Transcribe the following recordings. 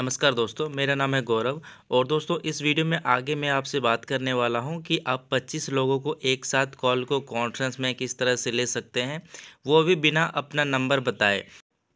नमस्कार दोस्तों मेरा नाम है गौरव और दोस्तों इस वीडियो में आगे मैं आपसे बात करने वाला हूं कि आप 25 लोगों को एक साथ कॉल को कॉन्फ्रेंस में किस तरह से ले सकते हैं वो भी बिना अपना नंबर बताए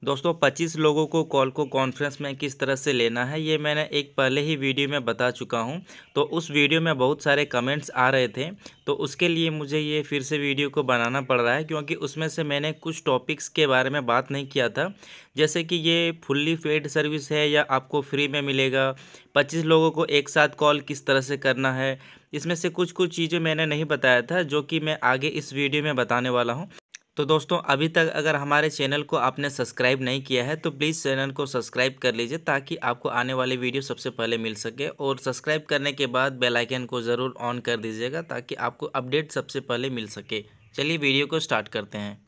दोस्तों 25 लोगों को कॉल को कॉन्फ्रेंस में किस तरह से लेना है ये मैंने एक पहले ही वीडियो में बता चुका हूँ तो उस वीडियो में बहुत सारे कमेंट्स आ रहे थे तो उसके लिए मुझे ये फिर से वीडियो को बनाना पड़ रहा है क्योंकि उसमें से मैंने कुछ टॉपिक्स के बारे में बात नहीं किया था जैसे कि ये फुल्ली पेड सर्विस है या आपको फ्री में मिलेगा पच्चीस लोगों को एक साथ कॉल किस तरह से करना है इसमें से कुछ कुछ चीज़ें मैंने नहीं बताया था जो कि मैं आगे इस वीडियो में बताने वाला हूँ तो दोस्तों अभी तक अगर हमारे चैनल को आपने सब्सक्राइब नहीं किया है तो प्लीज़ चैनल को सब्सक्राइब कर लीजिए ताकि आपको आने वाले वीडियो सबसे पहले मिल सके और सब्सक्राइब करने के बाद बेल आइकन को ज़रूर ऑन कर दीजिएगा ताकि आपको अपडेट सबसे पहले मिल सके चलिए वीडियो को स्टार्ट करते हैं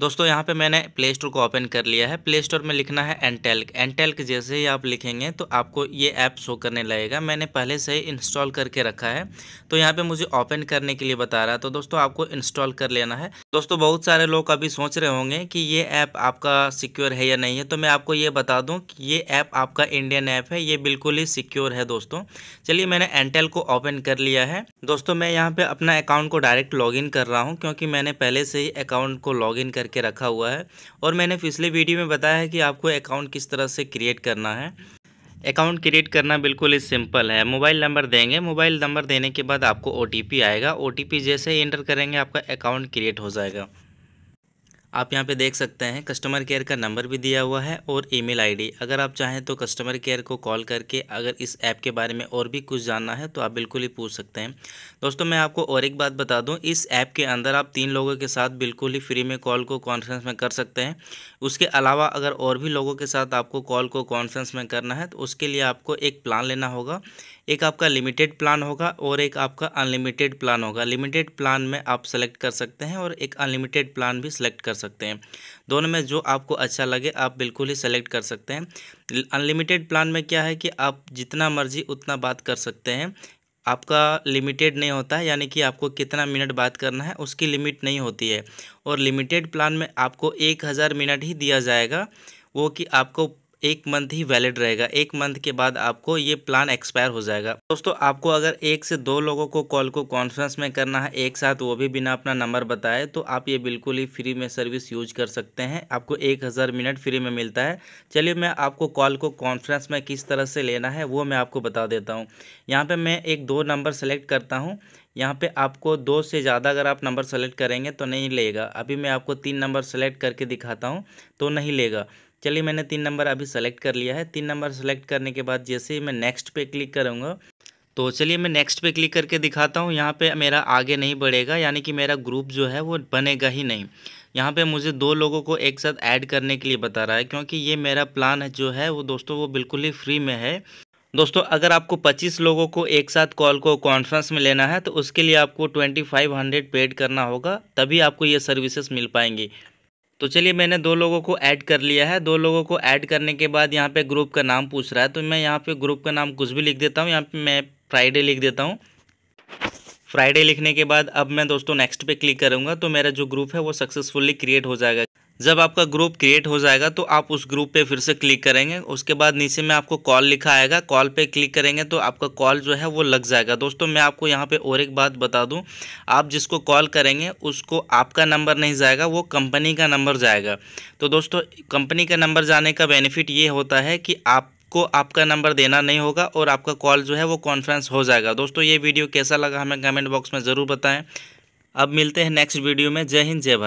दोस्तों यहाँ पे मैंने प्ले स्टोर को ओपन कर लिया है प्ले स्टोर में लिखना है एनटेल्क एनटेल्क जैसे ही आप लिखेंगे तो आपको ये ऐप शो करने लगेगा मैंने पहले से ही इंस्टॉल करके रखा है तो यहाँ पे मुझे ओपन करने के लिए बता रहा है तो दोस्तों आपको इंस्टॉल कर लेना है दोस्तों बहुत सारे लोग अभी सोच रहे होंगे कि ये ऐप आपका सिक्योर है या नहीं है तो मैं आपको ये बता दूँ कि ये ऐप आपका इंडियन ऐप है ये बिल्कुल ही सिक्योर है दोस्तों चलिए मैंने एनटेल को ओपन कर लिया है दोस्तों मैं यहाँ पर अपना अकाउंट को डायरेक्ट लॉग कर रहा हूँ क्योंकि मैंने पहले से ही अकाउंट को लॉग कर करके रखा हुआ है और मैंने पिछले वीडियो में बताया है कि आपको अकाउंट किस तरह से क्रिएट करना है अकाउंट क्रिएट करना बिल्कुल ही सिंपल है मोबाइल नंबर देंगे मोबाइल नंबर देने के बाद आपको ओ आएगा ओ जैसे ही एंटर करेंगे आपका अकाउंट क्रिएट हो जाएगा आप यहाँ पे देख सकते हैं कस्टमर केयर का नंबर भी दिया हुआ है और ईमेल आईडी अगर आप चाहें तो कस्टमर केयर को कॉल करके अगर इस ऐप के बारे में और भी कुछ जानना है तो आप बिल्कुल ही पूछ सकते हैं दोस्तों मैं आपको और एक बात बता दूँ इस ऐप के अंदर आप तीन लोगों के साथ बिल्कुल ही फ्री में कॉल को कॉन्फ्रेंस में कर सकते हैं उसके अलावा अगर और भी लोगों के साथ आपको कॉल को कॉन्फ्रेंस में करना है तो उसके लिए आपको एक प्लान लेना होगा एक आपका लिमिटेड प्लान होगा और एक आपका अनलिमिटेड प्लान होगा लिमिटेड प्लान में आप सेलेक्ट कर सकते हैं और एक अनलिमिटेड प्लान भी सिलेक्ट कर सकते हैं सकते हैं दोनों में जो आपको अच्छा लगे आप बिल्कुल ही सेलेक्ट कर सकते हैं अनलिमिटेड प्लान में क्या है कि आप जितना मर्जी उतना बात कर सकते हैं आपका लिमिटेड नहीं होता है यानी कि आपको कितना मिनट बात करना है उसकी लिमिट नहीं होती है और लिमिटेड प्लान में आपको एक हज़ार मिनट ही दिया जाएगा वो कि आपको एक मंथ ही वैलिड रहेगा एक मंथ के बाद आपको ये प्लान एक्सपायर हो जाएगा दोस्तों आपको अगर एक से दो लोगों को कॉल को कॉन्फ्रेंस में करना है एक साथ वो भी बिना अपना नंबर बताए तो आप ये बिल्कुल ही फ्री में सर्विस यूज कर सकते हैं आपको एक हज़ार मिनट फ्री में मिलता है चलिए मैं आपको कॉल को कॉन्फ्रेंस में किस तरह से लेना है वो मैं आपको बता देता हूँ यहाँ पर मैं एक दो नंबर सेलेक्ट करता हूँ यहाँ पे आपको दो से ज़्यादा अगर आप नंबर सेलेक्ट करेंगे तो नहीं लेगा अभी मैं आपको तीन नंबर सेलेक्ट करके दिखाता हूँ तो नहीं लेगा चलिए मैंने तीन नंबर अभी सेलेक्ट कर लिया है तीन नंबर सेलेक्ट करने के बाद जैसे ही मैं नेक्स्ट पे क्लिक करूँगा तो चलिए मैं नेक्स्ट पे क्लिक करके दिखाता हूँ यहाँ पे मेरा आगे नहीं बढ़ेगा यानी कि मेरा ग्रुप जो है वो बनेगा ही नहीं यहाँ पे मुझे दो लोगों को एक साथ ऐड करने के लिए बता रहा है क्योंकि ये मेरा प्लान है जो है वो दोस्तों वो बिल्कुल ही फ्री में है दोस्तों अगर आपको 25 लोगों को एक साथ कॉल को कॉन्फ्रेंस में लेना है तो उसके लिए आपको 2500 पेड करना होगा तभी आपको ये सर्विसेज मिल पाएंगी तो चलिए मैंने दो लोगों को ऐड कर लिया है दो लोगों को ऐड करने के बाद यहाँ पे ग्रुप का नाम पूछ रहा है तो मैं यहाँ पे ग्रुप का नाम कुछ भी लिख देता हूँ यहाँ पे मैं फ्राइडे लिख देता हूँ फ्राइडे लिखने के बाद अब मैं दोस्तों नेक्स्ट पे क्लिक करूँगा तो मेरा जो ग्रुप है वो सक्सेसफुली क्रिएट हो जाएगा जब आपका ग्रुप क्रिएट हो जाएगा तो आप उस ग्रुप पे फिर से क्लिक करेंगे उसके बाद नीचे में आपको कॉल लिखा आएगा कॉल पे क्लिक करेंगे तो आपका कॉल जो है वो लग जाएगा दोस्तों मैं आपको यहाँ पे और एक बात बता दूँ आप जिसको कॉल करेंगे उसको आपका नंबर नहीं जाएगा वो कंपनी का नंबर जाएगा तो दोस्तों कंपनी का नंबर जाने का बेनिफिट ये होता है कि आप को आपका नंबर देना नहीं होगा और आपका कॉल जो है वो कॉन्फ्रेंस हो जाएगा दोस्तों ये वीडियो कैसा लगा हमें कमेंट बॉक्स में ज़रूर बताएं अब मिलते हैं नेक्स्ट वीडियो में जय हिंद जय भारत